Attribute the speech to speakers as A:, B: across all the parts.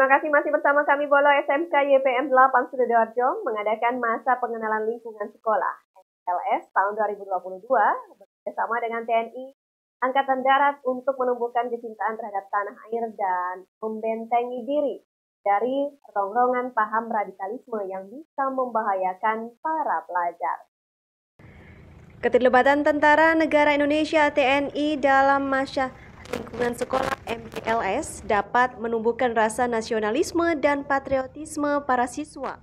A: Terima kasih masih bersama kami Bolo SMK YPM 8 Sidoarjo mengadakan masa pengenalan lingkungan sekolah LS tahun 2022 bersama dengan TNI Angkatan Darat untuk menumbuhkan kecintaan terhadap tanah air dan membentengi diri dari rongrongan paham radikalisme yang bisa membahayakan
B: para pelajar.
A: Keterlibatan Tentara Negara Indonesia TNI dalam masyarakat lingkungan sekolah MPLS dapat menumbuhkan rasa nasionalisme dan patriotisme para siswa.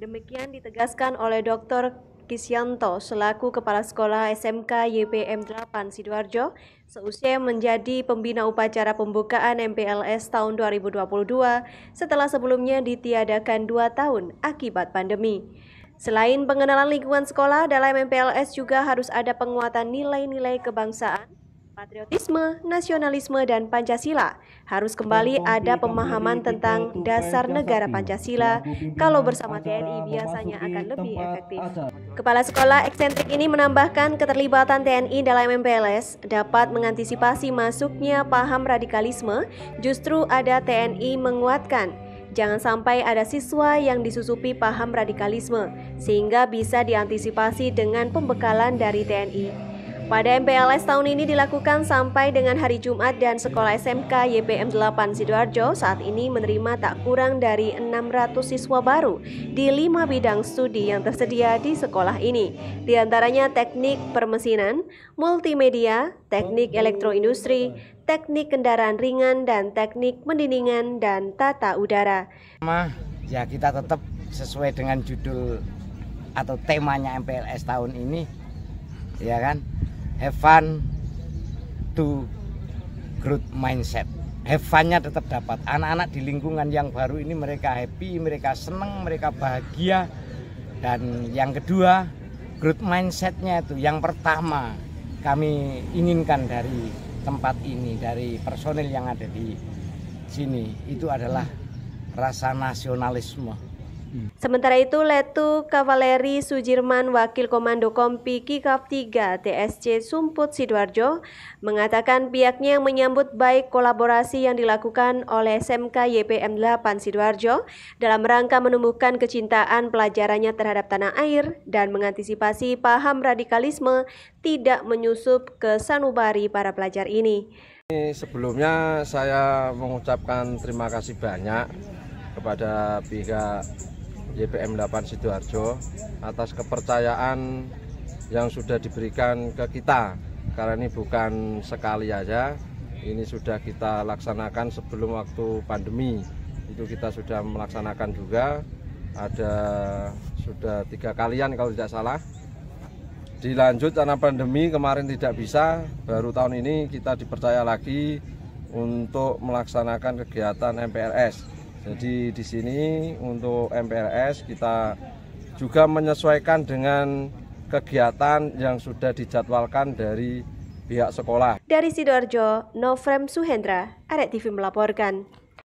A: Demikian ditegaskan oleh Dr. Kisyanto selaku Kepala Sekolah SMK YPM 8 Sidoarjo seusia menjadi pembina upacara pembukaan MPLS tahun 2022 setelah sebelumnya ditiadakan dua tahun akibat pandemi. Selain pengenalan lingkungan sekolah, dalam MPLS juga harus ada penguatan nilai-nilai kebangsaan Patriotisme, nasionalisme, dan Pancasila harus kembali ada pemahaman tentang dasar negara Pancasila. Kalau bersama TNI biasanya akan lebih efektif. Kepala sekolah eksentrik ini menambahkan keterlibatan TNI dalam MPLS dapat mengantisipasi masuknya paham radikalisme. Justru ada TNI menguatkan Jangan sampai ada siswa yang disusupi paham radikalisme, sehingga bisa diantisipasi dengan pembekalan dari TNI. Pada MPLS tahun ini dilakukan sampai dengan hari Jumat dan sekolah SMK YPM 8 Sidoarjo saat ini menerima tak kurang dari 600 siswa baru di lima bidang studi yang tersedia di sekolah ini. Di antaranya teknik permesinan, multimedia, teknik elektroindustri, teknik kendaraan ringan dan teknik mendiningan dan tata udara.
C: Ya kita tetap sesuai dengan judul atau temanya MPLS tahun ini ya kan have fun to growth mindset have fun-nya tetap dapat anak-anak di lingkungan yang baru ini mereka happy mereka seneng mereka bahagia dan yang kedua growth mindset-nya itu yang pertama kami inginkan dari tempat ini dari personil yang ada di sini itu adalah rasa nasionalisme
A: Sementara itu, Letu Kavaleri Sujirman, Wakil Komando Kompi Kikap 3 TSC Sumput Sidoarjo, mengatakan pihaknya yang menyambut baik kolaborasi yang dilakukan oleh SMK YPM 8 Sidoarjo dalam rangka menumbuhkan kecintaan pelajarannya terhadap tanah air dan mengantisipasi paham radikalisme tidak menyusup ke sanubari para pelajar ini.
B: Sebelumnya saya mengucapkan terima kasih banyak kepada pihak YPM 8 Sidoarjo atas kepercayaan yang sudah diberikan ke kita karena ini bukan sekali aja ini sudah kita laksanakan sebelum waktu pandemi itu kita sudah melaksanakan juga ada sudah tiga kalian kalau tidak salah dilanjut karena pandemi kemarin tidak bisa baru tahun ini kita dipercaya lagi untuk melaksanakan kegiatan MPRS jadi di sini untuk MPLS kita juga menyesuaikan dengan kegiatan yang sudah dijadwalkan dari pihak sekolah.
A: Dari Sidoarjo, Novrem Suhendra, Arek TV melaporkan.